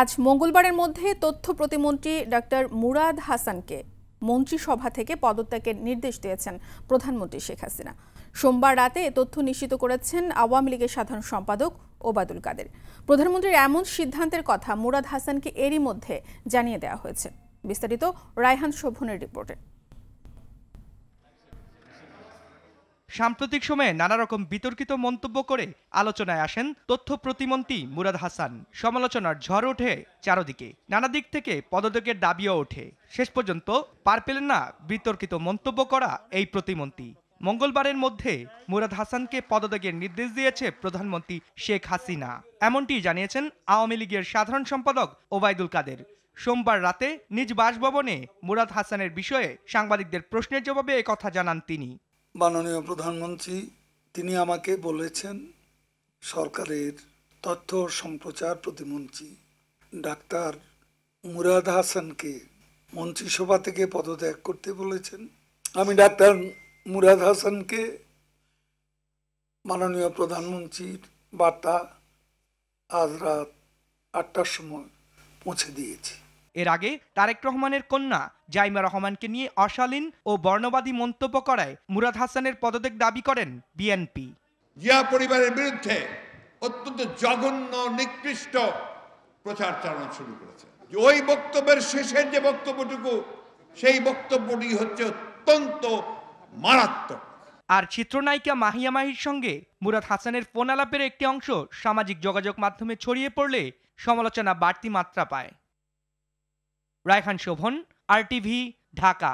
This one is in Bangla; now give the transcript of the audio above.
আজ মঙ্গলবারের মধ্যে তথ্য প্রতিমন্ত্রী ডক্টর মুরাদ হাসানকে মন্ত্রিসভা থেকে পদত্যাগের নির্দেশ দিয়েছেন প্রধানমন্ত্রী শেখ হাসিনা সোমবার রাতে এ তথ্য নিশ্চিত করেছেন আওয়ামী লীগের সাধারণ সম্পাদক ওবাদুল কাদের প্রধানমন্ত্রীর এমন সিদ্ধান্তের কথা মুরাদ হাসানকে এরই মধ্যে জানিয়ে দেওয়া হয়েছে বিস্তারিত রায়হান শোভনের রিপোর্টে সাম্প্রতিক সময়ে নানা রকম বিতর্কিত মন্তব্য করে আলোচনায় আসেন তথ্য প্রতিমন্ত্রী মুরাদ হাসান সমালোচনার ঝড় ওঠে চারদিকে নানা দিক থেকে পদত্যাগের দাবিও ওঠে শেষ পর্যন্ত পার পেলেন না বিতর্কিত মন্তব্য করা এই প্রতিমন্ত্রী মঙ্গলবারের মধ্যে মুরাদ হাসানকে পদত্যাগের নির্দেশ দিয়েছে প্রধানমন্ত্রী শেখ হাসিনা এমনটি জানিয়েছেন আওয়ামী লীগের সাধারণ সম্পাদক ওবায়দুল কাদের সোমবার রাতে নিজ বাসভবনে মুরাদ হাসানের বিষয়ে সাংবাদিকদের প্রশ্নের জবাবে কথা জানান তিনি মাননীয় প্রধানমন্ত্রী তিনি আমাকে বলেছেন সরকারের তথ্য সম্প্রচার প্রতিমন্ত্রী ডাক্তার মুরাদ হাসানকে মন্ত্রিসভা থেকে পদত্যাগ করতে বলেছেন আমি ডাক্তার মুরাদ হাসানকে মাননীয় প্রধানমন্ত্রীর বার্তা আজ রাত আটটার সময় পৌঁছে দিয়েছি এর আগে তারেক রহমানের কন্যা জাইমা রহমানকে নিয়ে অশালীন ও বর্ণবাদী মন্তব্য করায় মুরাদ হাসানের পদত্যাগ দাবি করেন বিএনপি জিয়া পরিবারের বিরুদ্ধে অত্যন্ত জঘন্য নিকৃষ্ট প্রচার চালানো শুরু করেছে ওই বক্তব্যের শেষের যে বক্তব্যটুকু সেই বক্তব্যটি হচ্ছে অত্যন্ত মারাত্মক আর চিত্রনায়িকা মাহিয়া মাহির সঙ্গে মুরাদ হাসানের ফোন আলাপের একটি অংশ সামাজিক যোগাযোগ মাধ্যমে ছড়িয়ে পড়লে সমালোচনা বাড়তি মাত্রা পায় রায়খান শোভন আর টিভি ঢাকা